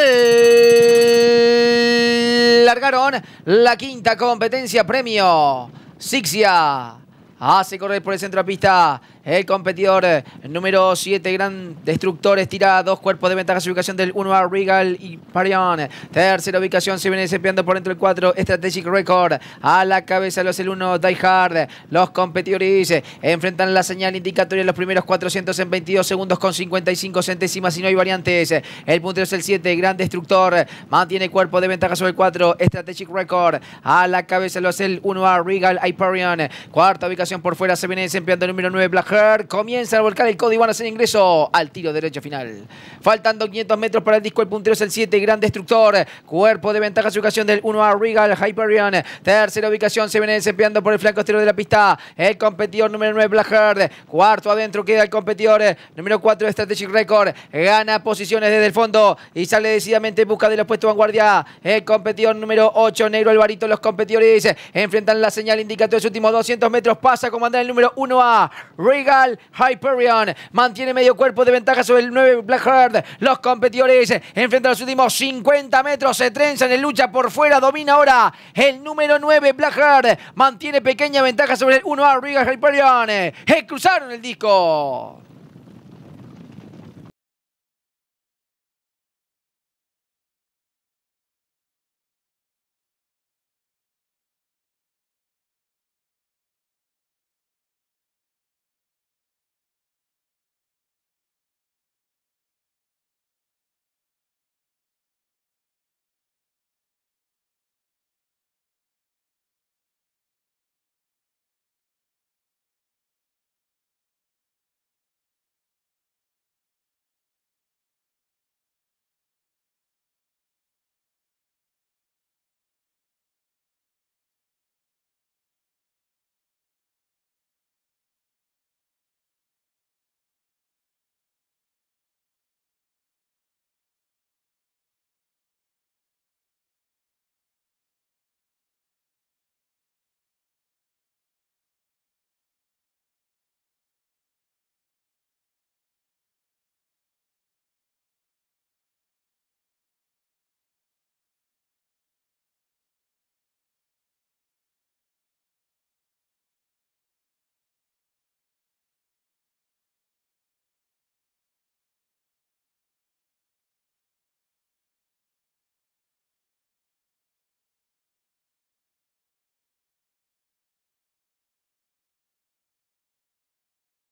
Eh, largaron la quinta competencia premio. Sixia hace correr por el centro de la pista. El competidor eh, número 7, Gran Destructor, estira dos cuerpos de ventaja. Su ubicación del 1 a Regal y Parion. Tercera ubicación se viene desempeñando por dentro el 4, Strategic Record. A la cabeza lo hace el 1, Die Hard. Los competidores eh, enfrentan la señal indicatoria en los primeros 400 en 22 segundos con 55 centésimas y no hay variantes. El puntero es el 7, Gran Destructor. Mantiene cuerpo de ventaja sobre el 4, Strategic Record. A la cabeza lo hace el 1 a Regal y Parion. Cuarta ubicación por fuera se viene desempeñando el número 9, Black comienza a volcar el código y van a hacer ingreso al tiro derecho final. Faltan 500 metros para el disco, el puntero es el 7, Gran Destructor. Cuerpo de ventaja, su ocasión del 1A Regal Hyperion. Tercera ubicación, se viene desempeñando por el flanco exterior de la pista. El competidor número 9, Blackheart. Cuarto adentro queda el competidor eh, número 4, Strategic Record. Gana posiciones desde el fondo y sale decididamente en busca de del puestos vanguardia. El competidor número 8, Negro Alvarito. Los competidores eh, enfrentan la señal indicatoria de los últimos 200 metros. Pasa a comandar el número 1A Regal. Regal Hyperion mantiene medio cuerpo de ventaja sobre el 9 Blackheart. Los competidores enfrentan los últimos 50 metros, se trenzan en lucha por fuera, domina ahora el número 9 Blackheart. Mantiene pequeña ventaja sobre el 1A Regal Hyperion. Eh, cruzaron el disco.